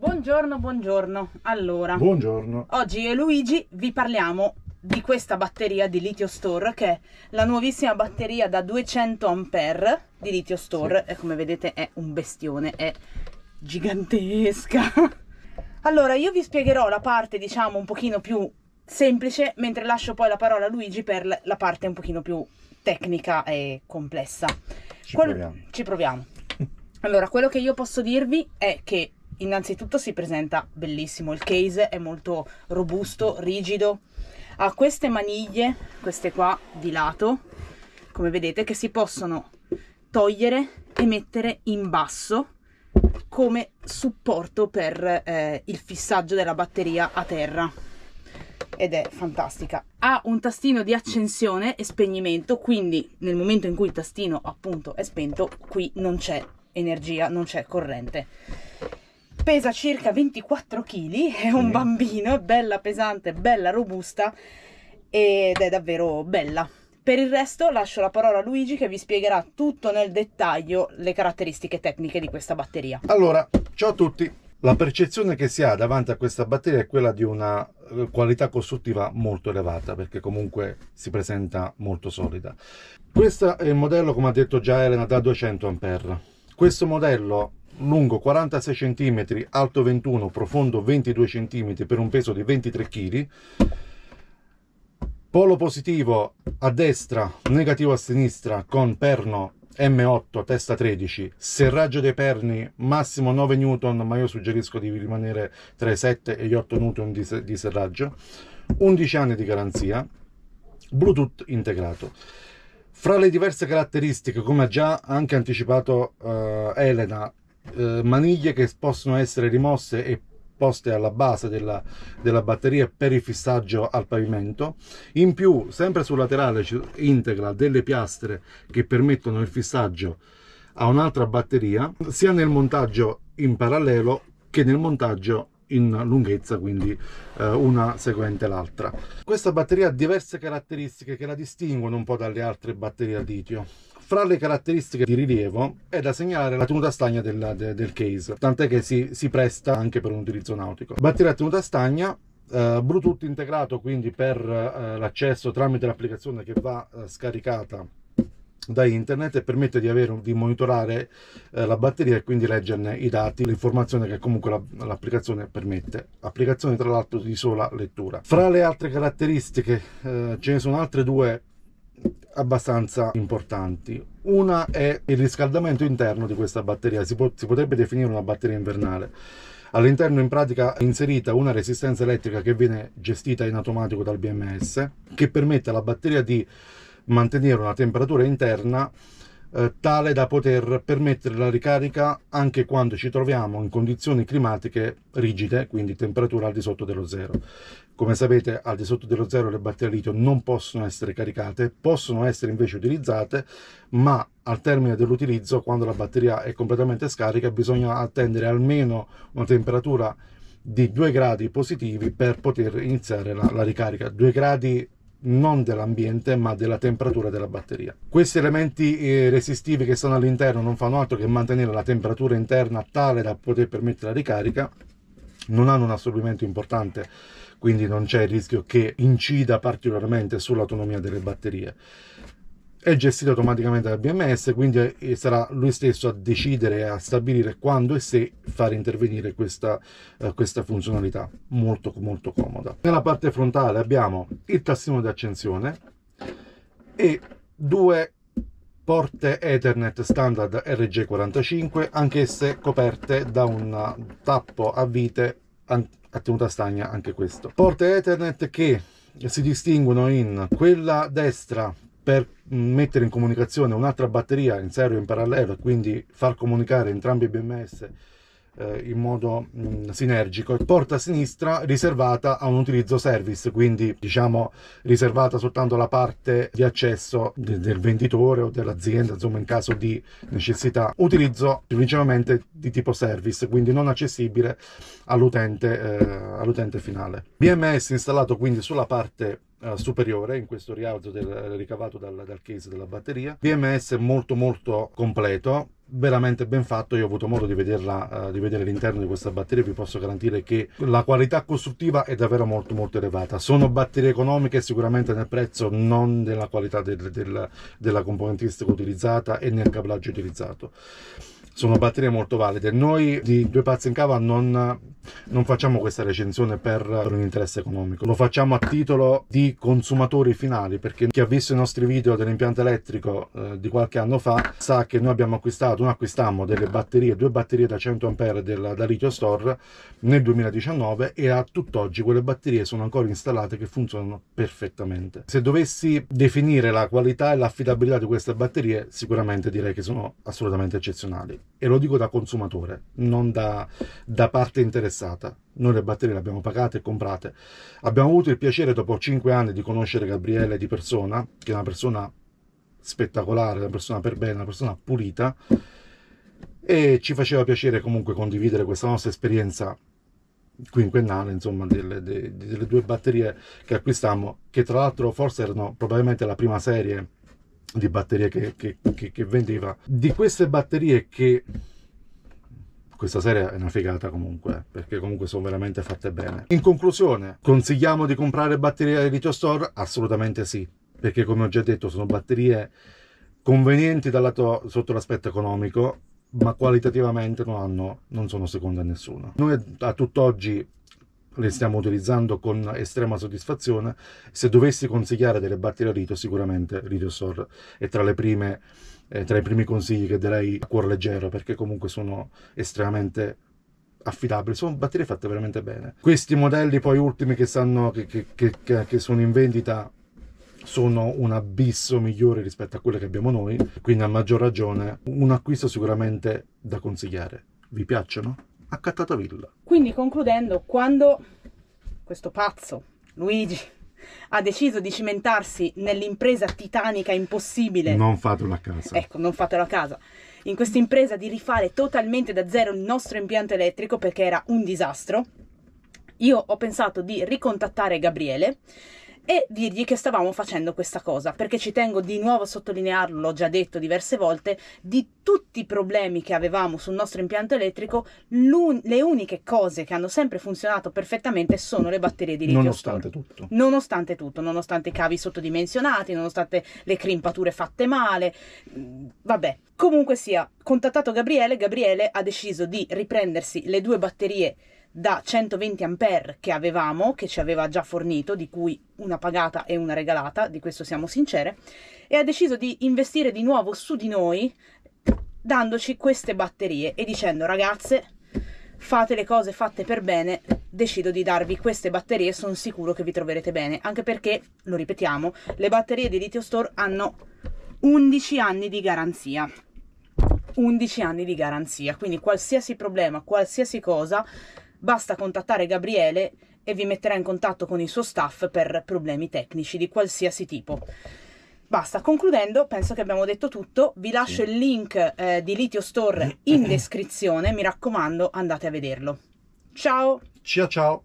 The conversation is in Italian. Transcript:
Buongiorno, buongiorno. Allora, buongiorno. Oggi e Luigi vi parliamo di questa batteria di Litio Store che è la nuovissima batteria da 200 A di Litio Store sì. e come vedete è un bestione, è gigantesca. allora, io vi spiegherò la parte, diciamo, un pochino più semplice, mentre lascio poi la parola a Luigi per la parte un pochino più tecnica e complessa. Ci Qual proviamo. Ci proviamo. allora, quello che io posso dirvi è che innanzitutto si presenta bellissimo, il case è molto robusto, rigido, ha queste maniglie, queste qua di lato, come vedete, che si possono togliere e mettere in basso come supporto per eh, il fissaggio della batteria a terra ed è fantastica ha un tastino di accensione e spegnimento quindi nel momento in cui il tastino appunto è spento qui non c'è energia non c'è corrente pesa circa 24 kg, è un bambino, è bella pesante, bella robusta ed è davvero bella. Per il resto lascio la parola a Luigi che vi spiegherà tutto nel dettaglio le caratteristiche tecniche di questa batteria. Allora, ciao a tutti. La percezione che si ha davanti a questa batteria è quella di una eh, qualità costruttiva molto elevata perché comunque si presenta molto solida. Questo è il modello, come ha detto già Elena, da 200 A. Questo modello lungo 46 cm, alto 21, profondo 22 cm per un peso di 23 kg. Polo positivo a destra, negativo a sinistra con perno M8 testa 13, serraggio dei perni massimo 9 Newton, ma io suggerisco di rimanere tra i 7 e gli 8 Newton di, di serraggio, 11 anni di garanzia, Bluetooth integrato. Fra le diverse caratteristiche, come ha già anche anticipato uh, Elena, eh, maniglie che possono essere rimosse e poste alla base della, della, batteria per il fissaggio al pavimento in più sempre sul laterale integra delle piastre che permettono il fissaggio a un'altra batteria sia nel montaggio in parallelo che nel montaggio in lunghezza quindi eh, una seguente l'altra questa batteria ha diverse caratteristiche che la distinguono un po' dalle altre batterie a litio fra le caratteristiche di rilievo è da segnalare la tenuta stagna del, de, del case, tant'è che si, si, presta anche per un utilizzo nautico. Batteria a tenuta stagna, eh, Bluetooth integrato quindi per eh, l'accesso tramite l'applicazione che va eh, scaricata da internet e permette di, avere, di monitorare eh, la batteria e quindi leggerne i dati, l'informazione che comunque l'applicazione permette. Applicazione tra l'altro di sola lettura. Fra le altre caratteristiche eh, ce ne sono altre due abbastanza importanti. Una è il riscaldamento interno di questa batteria, si, può, si potrebbe definire una batteria invernale. All'interno in pratica è inserita una resistenza elettrica che viene gestita in automatico dal BMS che permette alla batteria di mantenere una temperatura interna eh, tale da poter permettere la ricarica anche quando ci troviamo in condizioni climatiche rigide, quindi temperatura al di sotto dello zero. Come sapete al di sotto dello zero le batterie litio non possono essere caricate, possono essere invece utilizzate, ma al termine dell'utilizzo, quando la batteria è completamente scarica, bisogna attendere almeno una temperatura di 2 gradi positivi per poter iniziare la, la ricarica. 2 gradi non dell'ambiente ma della temperatura della batteria. Questi elementi eh, resistivi che sono all'interno non fanno altro che mantenere la temperatura interna tale da poter permettere la ricarica, non hanno un assorbimento importante quindi non c'è il rischio che incida particolarmente sull'autonomia delle batterie è gestito automaticamente dal BMS, quindi sarà lui stesso a decidere, e a stabilire quando e se far intervenire questa, eh, questa funzionalità molto molto comoda. Nella parte frontale abbiamo il tastino di accensione e due porte Ethernet standard RG45, anch'esse coperte da un tappo a vite a tenuta stagna anche questo. Porte Ethernet che si distinguono in quella destra per mettere in comunicazione un'altra batteria in serio e in parallelo e quindi far comunicare entrambi i BMS eh, in modo mh, mm, sinergico e porta sinistra riservata a un utilizzo service quindi diciamo riservata soltanto alla parte di accesso de del venditore o dell'azienda insomma in caso di necessità utilizzo principalmente di tipo service quindi non accessibile all'utente eh, all finale BMS installato quindi sulla parte eh, superiore in questo rialzo del, ricavato dal, dal case della batteria BMS molto molto completo veramente ben fatto io ho avuto modo di, vederla, uh, di vedere l'interno di questa batteria vi posso garantire che la qualità costruttiva è davvero molto molto elevata sono batterie economiche sicuramente nel prezzo non nella qualità del, del, della componentistica utilizzata e nel cablaggio utilizzato sono batterie molto valide noi di Due Pazzi in Cava non, non facciamo questa recensione per un interesse economico lo facciamo a titolo di consumatori finali perché chi ha visto i nostri video dell'impianto elettrico eh, di qualche anno fa sa che noi abbiamo acquistato, non acquistammo delle batterie, due batterie da 100 A della, da Litio Store nel 2019 e a tutt'oggi quelle batterie sono ancora installate che funzionano perfettamente. Se dovessi definire la qualità e l'affidabilità di queste batterie sicuramente direi che sono assolutamente eccezionali e lo dico da consumatore, non da, da, parte interessata. Noi le batterie le abbiamo pagate e comprate. Abbiamo avuto il piacere dopo 5 anni di conoscere Gabriele di persona, che è una persona spettacolare, una persona per bene, una persona pulita e ci faceva piacere comunque condividere questa nostra esperienza quinquennale, insomma, delle, delle, delle due batterie che acquistammo, che tra l'altro forse erano probabilmente la prima serie di batterie che, che, che, che vendeva. Di queste batterie che questa serie è una figata comunque, eh, perché comunque sono veramente fatte bene. In conclusione, consigliamo di comprare batterie ai Litio Store? Assolutamente sì, perché come ho già detto sono batterie convenienti lato, sotto l'aspetto economico, ma qualitativamente non, hanno, non sono seconde a nessuno. Noi a tutt'oggi le stiamo utilizzando con estrema soddisfazione. Se dovessi consigliare delle batterie a rito, sicuramente Ritiosor è tra le prime eh, tra i primi consigli che darei a cuor leggero perché comunque sono estremamente affidabili, sono batterie fatte veramente bene. Questi modelli poi ultimi che, sanno, che, che, che, che sono in vendita sono un abisso migliore rispetto a quelle che abbiamo noi, quindi a maggior ragione un acquisto sicuramente da consigliare. Vi piacciono? ha cattato villa. Quindi concludendo, quando questo pazzo, Luigi, ha deciso di cimentarsi nell'impresa titanica impossibile... Non fatelo a casa. Ecco, non fatelo a casa. In questa impresa di rifare totalmente da zero il nostro impianto elettrico perché era un disastro, io ho pensato di ricontattare Gabriele e dirgli che stavamo facendo questa cosa, perché ci tengo di nuovo a sottolinearlo, l'ho già detto diverse volte, di tutti i problemi che avevamo sul nostro impianto elettrico, le uniche cose che hanno sempre funzionato perfettamente sono le batterie di litio. Nonostante tutto. Nonostante tutto, nonostante i cavi sottodimensionati, nonostante le crimpature fatte male, mm, vabbè. Comunque sia, contattato Gabriele, Gabriele ha deciso di riprendersi le due batterie da 120 ampere che avevamo, che ci aveva già fornito, di cui una pagata e una regalata, di questo siamo sincere, e ha deciso di investire di nuovo su di noi dandoci queste batterie e dicendo ragazze fate le cose fatte per bene, decido di darvi queste batterie, sono sicuro che vi troverete bene, anche perché, lo ripetiamo, le batterie di Litio Store hanno 11 anni di garanzia. 11 anni di garanzia, quindi qualsiasi problema, qualsiasi cosa, Basta contattare Gabriele e vi metterà in contatto con il suo staff per problemi tecnici di qualsiasi tipo. Basta, concludendo, penso che abbiamo detto tutto, vi lascio sì. il link eh, di Litio Store in descrizione, mi raccomando andate a vederlo. Ciao! Ciao ciao!